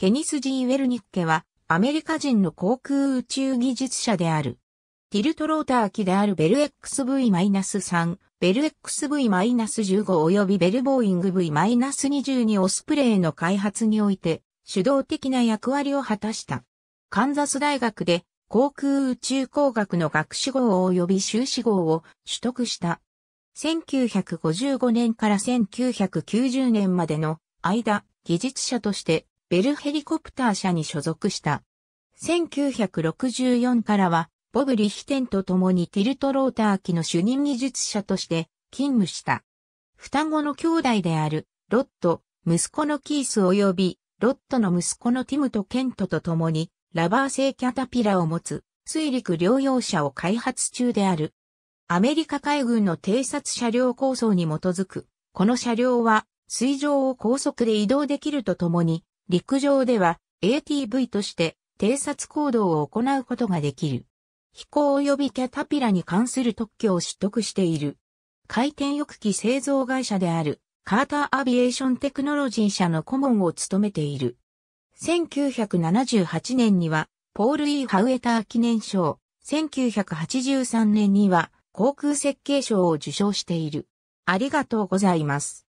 ケニス・ジー・ウェルニッケは、アメリカ人の航空宇宙技術者である。ティルトローター機であるベル XV-3、ベル XV-15 及びベルボーイング V-22 オスプレイの開発において主導的な役割を果たした。カンザス大学で航空宇宙工学の学士号及び修士号を取得した。1955年から1990年までの間、技術者としてベルヘリコプター社に所属した。1964からは、ボブ・リヒテンと共にティルトローター機の主任技術者として勤務した。双子の兄弟である、ロット、息子のキース及び、ロットの息子のティムとケントと共に、ラバー製キャタピラを持つ、水陸両用車を開発中である。アメリカ海軍の偵察車両構想に基づく、この車両は、水上を高速で移動できるとともに、陸上では ATV として偵察行動を行うことができる。飛行及びキャタピラに関する特許を取得している。回転翼機製造会社であるカーターアビエーションテクノロジー社の顧問を務めている。1978年にはポール・ E・ ハウエター記念賞、1983年には航空設計賞を受賞している。ありがとうございます。